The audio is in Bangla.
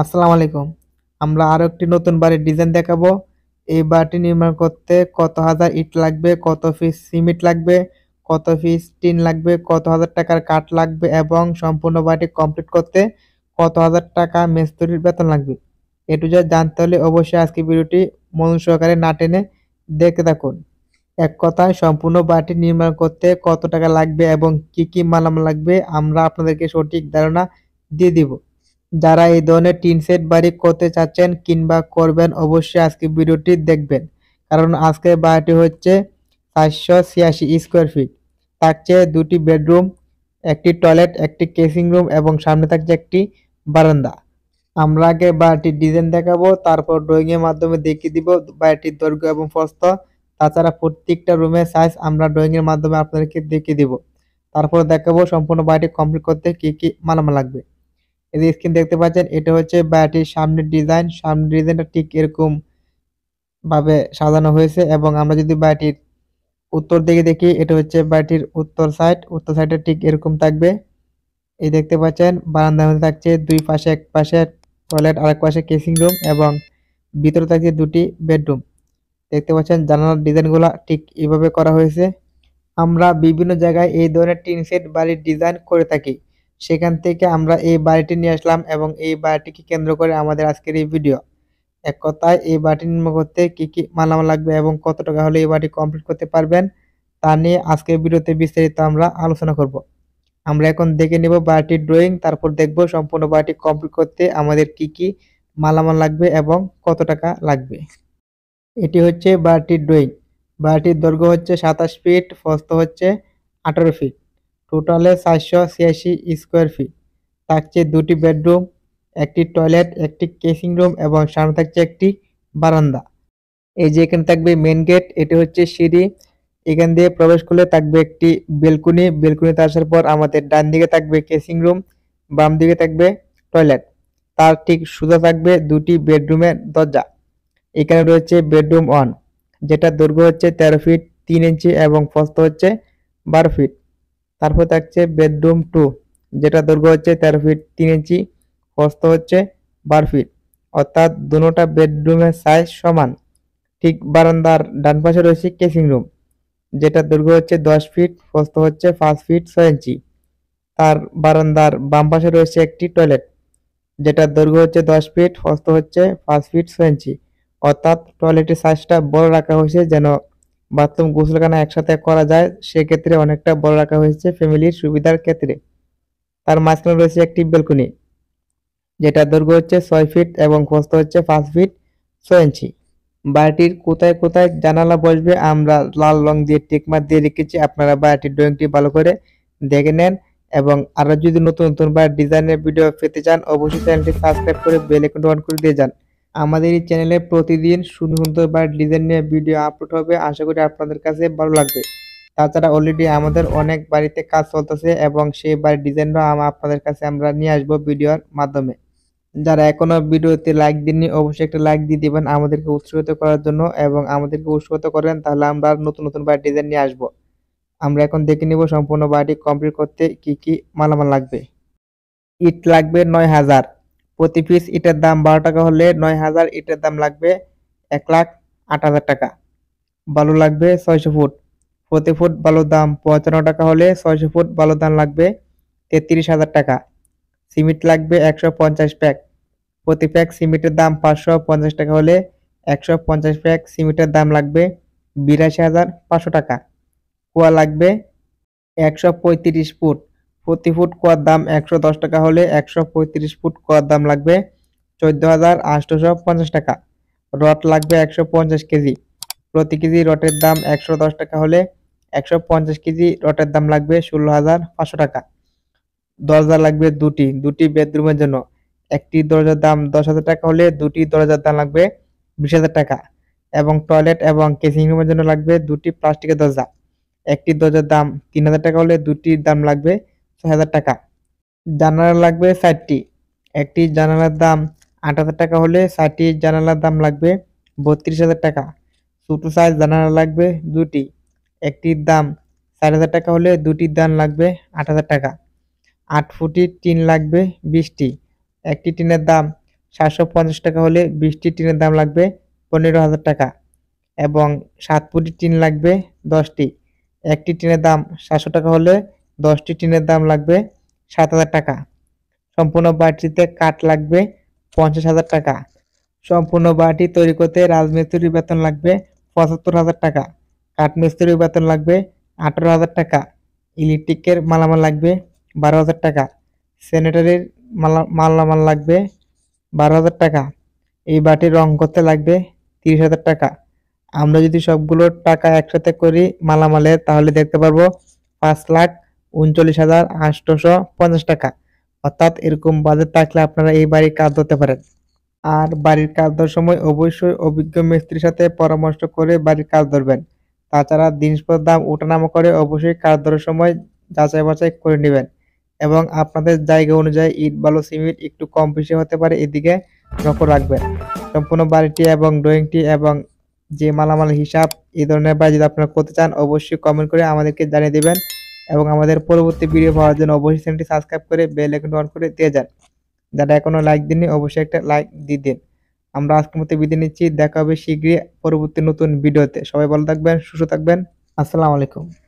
আসসালামু আলাইকুম আমরা আরও একটি নতুন বাড়ির ডিজাইন দেখাবো এই বাড়িটি নির্মাণ করতে কত হাজার ইট লাগবে কত পিস সিমেন্ট লাগবে কত পিস টিন লাগবে কত হাজার টাকার কাঠ লাগবে এবং সম্পূর্ণ বাড়িটি কমপ্লিট করতে কত হাজার টাকা মিস্ত্রির বেতন লাগবে এটু যা জানতে হলে অবশ্যই আজকে ভিডিওটি মন সহকারে না টেনে দেখে থাকুন এক কথায় সম্পূর্ণ বাড়িটি নির্মাণ করতে কত টাকা লাগবে এবং কি কি মালাম লাগবে আমরা আপনাদেরকে সঠিক ধারণা দিয়ে দিব যারা এই ধরনের টিন সেট বাড়ি করতে চাচ্ছেন কিংবা করবেন অবশ্যই আজকে ভিডিওটি দেখবেন কারণ আজকের বাড়িটি হচ্ছে পাঁচশো ছিয়াশি স্কোয়ার ফিট থাকছে দুটি বেডরুম একটি টয়লেট একটি কেসিং রুম এবং সামনে থাকছে একটি বারান্দা আমরা আগে বাড়িটির ডিজাইন দেখাবো তারপর ড্রয়িংয়ের মাধ্যমে দেখিয়ে দিব বাড়িটির দৈর্ঘ্য এবং প্রস্ত তাছাড়া প্রত্যেকটা রুমের সাইজ আমরা ড্রয়িংয়ের মাধ্যমে আপনাদেরকে দেখিয়ে দিব তারপর দেখাবো সম্পূর্ণ বাড়িটি কমপ্লিট করতে কী কী মালামা লাগবে এই যে স্ক্রিন দেখতে পাচ্ছেন এটা হচ্ছে বাটির সামনের ডিজাইন সামনের ডিজাইনটা ঠিক এরকম ভাবে সাজানো হয়েছে এবং আমরা যদি বাটির উত্তর দিকে দেখি এটা হচ্ছে বাটির উত্তর সাইড উত্তর সাইডটা ঠিক এরকম থাকবে এই দেখতে পাচ্ছেন বারান্দার মধ্যে থাকছে দুই পাশে এক পাশে টয়লেট আর এক পাশে কেসিং রুম এবং ভিতরে থাকছে দুটি বেডরুম দেখতে পাচ্ছেন জানালার ডিজাইনগুলো ঠিক এভাবে করা হয়েছে আমরা বিভিন্ন জায়গায় এই ধরনের টিন সেট বাড়ির ডিজাইন করে থাকি সেখান থেকে আমরা এই বাড়িটি নিয়ে আসলাম এবং এই বাড়িটিকে কেন্দ্র করে আমাদের আজকের এই ভিডিও এক কথায় এই বাড়িটি নির্মাণ করতে কী কী মালামাল লাগবে এবং কত টাকা হলে এই বাড়িটি কমপ্লিট করতে পারবেন তা নিয়ে আজকের ভিডিওতে বিস্তারিত আমরা আলোচনা করব আমরা এখন দেখে নেব বাড়িটির ড্রয়িং তারপর দেখব সম্পূর্ণ বাড়িটি কমপ্লিট করতে আমাদের কি কি মালামাল লাগবে এবং কত টাকা লাগবে এটি হচ্ছে বাড়িটির ড্রয়িং বাড়িটির দৈর্ঘ্য হচ্ছে সাতাশ ফিট ফস্ত হচ্ছে আঠারো ফিট টোটালে চারশো ছিয়াশি স্কোয়ার ফিট থাকছে দুটি বেডরুম একটি টয়লেট একটি কেসিং রুম এবং সামনে থাকছে একটি বারান্দা এই যে এখানে থাকবে মেন গেট এটি হচ্ছে সিঁড়ি এখান দিয়ে প্রবেশ করলে থাকবে একটি বেলকুনি বেলকুনিতে আসার পর আমাদের ডান দিকে থাকবে কেসিং রুম বাম দিকে থাকবে টয়লেট তার ঠিক সোজা থাকবে দুটি বেডরুমের দরজা এখানে রয়েছে বেডরুম ওয়ান যেটা দৈর্ঘ্য হচ্ছে তেরো ফিট তিন ইঞ্চি এবং প্রস্থ হচ্ছে বারো ফিট তারপর থাকছে বেডরুম টু যেটা দৈর্ঘ্য হচ্ছে তেরো ফিট তিন ইঞ্চি প্রস্ত হচ্ছে বারো ফিট অর্থাৎ দুটা বেডরুমের সাইজ সমান ঠিক বারান্দার ডান পাশে রয়েছে কেসিং রুম যেটা দৈর্ঘ্য হচ্ছে দশ ফিট প্রস্ত হচ্ছে পাঁচ ফিট ছয় ইঞ্চি তার বারান্দার বাম পাশে রয়েছে একটি টয়লেট যেটা দৈর্ঘ্য হচ্ছে দশ ফিট প্রস্ত হচ্ছে পাঁচ ফিট ছয় ইঞ্চি অর্থাৎ টয়লেটের সাইজটা বড় রাখা হয়েছে যেন বাথরুম গোসলখানা একসাথে করা যায় সেক্ষেত্রে অনেকটা বড় রাখা হয়েছে ফ্যামিলির সুবিধার ক্ষেত্রে তার মাঝখানে রয়েছে একটি ব্যালকনি যেটা দৈর্ঘ্য হচ্ছে ছয় ফিট এবং খস্ত হচ্ছে পাঁচ ফিট ছয় ইঞ্চি বাড়িটির কোথায় কোথায় জানালা বসবে আমরা লাল রং দিয়ে টেকমার দিয়ে রেখেছি আপনারা বাড়িটির ড্রয়িংটি ভালো করে দেখে নেন এবং আরও যদি নতুন নতুন বা ডিজাইনের ভিডিও পেতে চান অবশ্যই চ্যানেলটি সাবস্ক্রাইব করে বেল আইকনটি অন করে দিয়ে যান আমাদের এই চ্যানেলে প্রতিদিন সুন্দর সুন্দর বা ডিজাইন নিয়ে ভিডিও আপলোড হবে আশা করি আপনাদের কাছে ভালো লাগবে তাছাড়া অলরেডি আমাদের অনেক বাড়িতে কাজ চলতেছে এবং সেই বাড়ির আমরা আপনাদের কাছে আমরা নিয়ে আসবো ভিডিওর মাধ্যমে যারা এখনও ভিডিওতে লাইক দিননি অবশ্যই একটা লাইক দিয়ে দেবেন আমাদেরকে উৎসাহিত করার জন্য এবং আমাদেরকে উৎসাহিত করেন তাহলে আমরা নতুন নতুন বাড়ির ডিজাইন নিয়ে আসবো আমরা এখন দেখে নিব সম্পূর্ণ বাড়িটি কমপ্লিট করতে কি কি মালামাল লাগবে ইট লাগবে নয় হাজার প্রতি পিস ইটের দাম বারো টাকা হলে নয় হাজার ইটের দাম লাগবে এক লাখ আট হাজার টাকা বালু লাগবে ছয়শো ফুট প্রতি ফুট বালুর দাম পঁচানো টাকা হলে ছয়শো ফুট বালুর দাম লাগবে তেত্রিশ হাজার টাকা সিমেন্ট লাগবে একশো পঞ্চাশ প্যাক প্রতি প্যাক সিমেন্টের দাম পাঁচশো পঞ্চাশ টাকা হলে একশো পঞ্চাশ প্যাক সিমেন্টের দাম লাগবে বিরাশি হাজার পাঁচশো টাকা কুয়া লাগবে একশো পঁয়ত্রিশ ফুট প্রতি ফুট কুয়ার দাম একশো দশ টাকা হলে একশো পঁয়ত্রিশ ফুট কুয়ার দাম লাগবে চোদ্দ হাজার আটশোশো পঞ্চাশ টাকা রট লাগবে একশো পঞ্চাশ কেজি প্রতি কেজি রটের দাম একশো দশ টাকা হলে একশো পঞ্চাশ কেজি রটের দাম লাগবে ষোলো হাজার পাঁচশো টাকা দরজা লাগবে দুটি দুটি বেডরুমের জন্য একটি দরজার দাম দশ হাজার টাকা হলে দুটি দরজার দাম লাগবে বিশ হাজার টাকা এবং টয়লেট এবং কেসিং রুমের জন্য লাগবে দুটি প্লাস্টিকের দরজা একটি দরজার দাম তিন হাজার টাকা হলে দুটির দাম লাগবে হাজার টাকা জানালা লাগবে ষাটটি একটি জানালার দাম আট হাজার টাকা হলে ষাটটি জানালার দাম লাগবে বত্রিশ হাজার টাকা ছোটো সাইজ জানালা লাগবে দুটি একটির দাম চার হাজার টাকা হলে দুটির দাম লাগবে আট হাজার টাকা আট ফুটি টিন লাগবে বিশটি একটি টিনের দাম সাতশো পঞ্চাশ টাকা হলে বিশটি টিনের দাম লাগবে পনেরো হাজার টাকা এবং সাত ফুটি টিন লাগবে দশটি একটি টিনের দাম সাতশো টাকা হলে দশটি টিনের দাম লাগবে সাত হাজার টাকা সম্পূর্ণ বাটিতে কাঠ লাগবে পঞ্চাশ হাজার টাকা সম্পূর্ণ বাটি তৈরি করতে রাজমিস্ত্রির বেতন লাগবে পঁচাত্তর হাজার টাকা কাঠমিস্ত্রির বেতন লাগবে আঠেরো হাজার টাকা ইলেকট্রিকের মালামাল লাগবে বারো হাজার টাকা স্যানিটারির মালা মালামাল লাগবে বারো হাজার টাকা এই বাটির রং করতে লাগবে তিরিশ হাজার টাকা আমরা যদি সবগুলো টাকা একসাথে করি মালামালের তাহলে দেখতে পারবো পাঁচ লাখ উনচল্লিশ হাজার আটশোশো পঞ্চাশ টাকা অর্থাৎ এরকম বাজেট থাকলে আপনারা এই বাড়ির কাজ ধরতে পারেন আর বাড়ির কাজ ধরার সময় অবশ্যই অভিজ্ঞ মিস্ত্রির সাথে পরামর্শ করে বাড়ির কাজ ধরবেন তাছাড়া জিনিসপত্র দাম ওঠানামা করে অবশ্যই কাজ ধরার সময় যাচাই বাছাই করে নেবেন এবং আপনাদের জায়গা অনুযায়ী ইট বালু সিমেন্ট একটু কম বেশি হতে পারে এদিকে লক্ষ্য রাখবেন সম্পূর্ণ বাড়িটি এবং ড্রয়িংটি এবং যে মালামাল হিসাব এই ধরনের বাড়ি যদি আপনারা করতে চান অবশ্যই কমেন্ট করে আমাদেরকে জানিয়ে দেবেন এবং আমাদের পরবর্তী ভিডিও পাওয়ার জন্য অবশ্যই চ্যানেলটি সাবস্ক্রাইব করে বেল আইকন অন করে দিয়ে যান যারা এখনও লাইক দিননি অবশ্যই একটা লাইক দিয়ে দিন আমরা আজকের মতো বিদায় নিচ্ছি দেখা হবে শীঘ্রই পরবর্তী নতুন ভিডিওতে সবাই ভালো থাকবেন সুস্থ থাকবেন আসসালামু আলাইকুম